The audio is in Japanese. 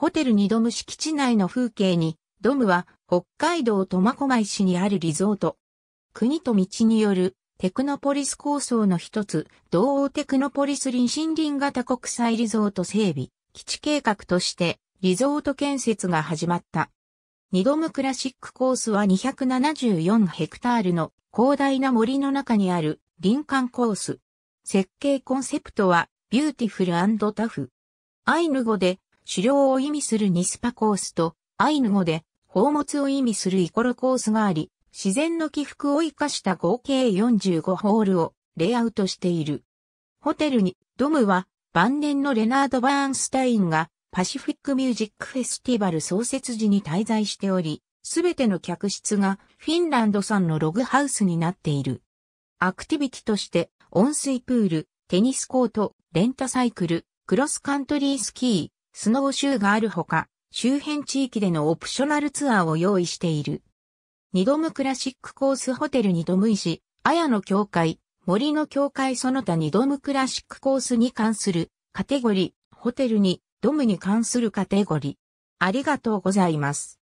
ホテル二ドム敷地内の風景に、ドムは北海道苫小牧市にあるリゾート。国と道によるテクノポリス構想の一つ、同王テクノポリス林森林型国際リゾート整備、基地計画としてリゾート建設が始まった。二度ムクラシックコースは274ヘクタールの広大な森の中にある林間コース。設計コンセプトはビューティフルタフ。アイヌ語で狩猟を意味するニスパコースと、アイヌ語で、宝物を意味するイコロコースがあり、自然の起伏を生かした合計45ホールをレイアウトしている。ホテルに、ドムは、晩年のレナード・バーンスタインが、パシフィック・ミュージック・フェスティバル創設時に滞在しており、すべての客室がフィンランド産のログハウスになっている。アクティビティとして、温水プール、テニスコート、レンタサイクル、クロスカントリースキー、スノーシューがあるほか、周辺地域でのオプショナルツアーを用意している。二度ムクラシックコースホテル二度む石、綾の教会、森の教会その他二度ムクラシックコースに関するカテゴリー、ホテルに、ドムに関するカテゴリー。ありがとうございます。